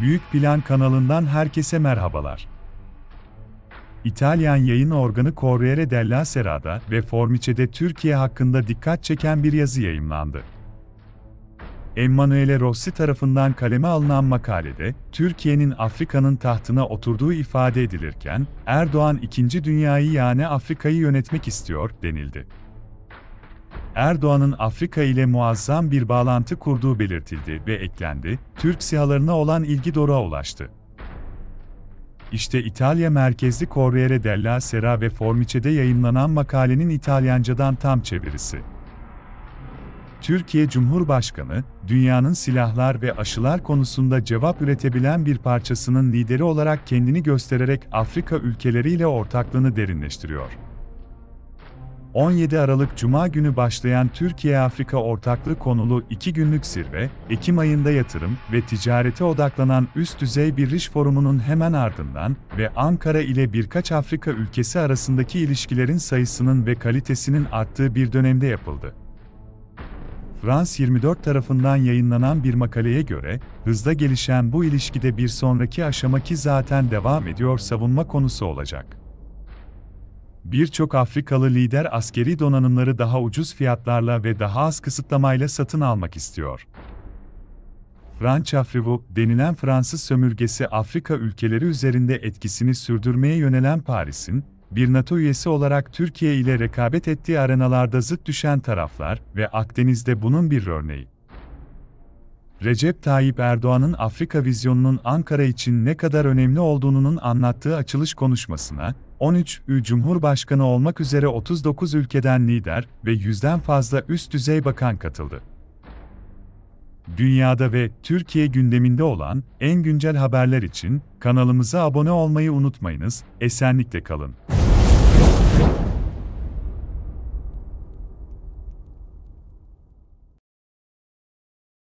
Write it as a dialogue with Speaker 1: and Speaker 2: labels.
Speaker 1: Büyük Plan kanalından herkese merhabalar. İtalyan yayın organı Corriere della Sera'da ve Formice'de Türkiye hakkında dikkat çeken bir yazı yayımlandı. Emanuele Rossi tarafından kaleme alınan makalede, Türkiye'nin Afrika'nın tahtına oturduğu ifade edilirken, Erdoğan ikinci Dünya'yı yani Afrika'yı yönetmek istiyor denildi. Erdoğan'ın Afrika ile muazzam bir bağlantı kurduğu belirtildi ve eklendi, Türk sihalarına olan ilgi doruğa ulaştı. İşte İtalya merkezli Corriere della Sera ve Formice'de yayınlanan makalenin İtalyancadan tam çevirisi. Türkiye Cumhurbaşkanı, dünyanın silahlar ve aşılar konusunda cevap üretebilen bir parçasının lideri olarak kendini göstererek Afrika ülkeleriyle ortaklığını derinleştiriyor. 17 Aralık Cuma günü başlayan Türkiye-Afrika ortaklığı konulu iki günlük zirve, Ekim ayında yatırım ve ticarete odaklanan üst düzey bir iş forumunun hemen ardından ve Ankara ile birkaç Afrika ülkesi arasındaki ilişkilerin sayısının ve kalitesinin arttığı bir dönemde yapıldı. Frans 24 tarafından yayınlanan bir makaleye göre, hızla gelişen bu ilişkide bir sonraki aşama ki zaten devam ediyor savunma konusu olacak birçok Afrikalı lider askeri donanımları daha ucuz fiyatlarla ve daha az kısıtlamayla satın almak istiyor. Franchafrivu denilen Fransız sömürgesi Afrika ülkeleri üzerinde etkisini sürdürmeye yönelen Paris'in, bir NATO üyesi olarak Türkiye ile rekabet ettiği arenalarda zıt düşen taraflar ve Akdeniz'de bunun bir örneği. Recep Tayyip Erdoğan'ın Afrika vizyonunun Ankara için ne kadar önemli olduğunun anlattığı açılış konuşmasına, 13 ü Cumhurbaşkanı olmak üzere 39 ülkeden lider ve yüzden fazla üst düzey bakan katıldı. Dünyada ve Türkiye gündeminde olan en güncel haberler için kanalımıza abone olmayı unutmayınız, esenlikle kalın.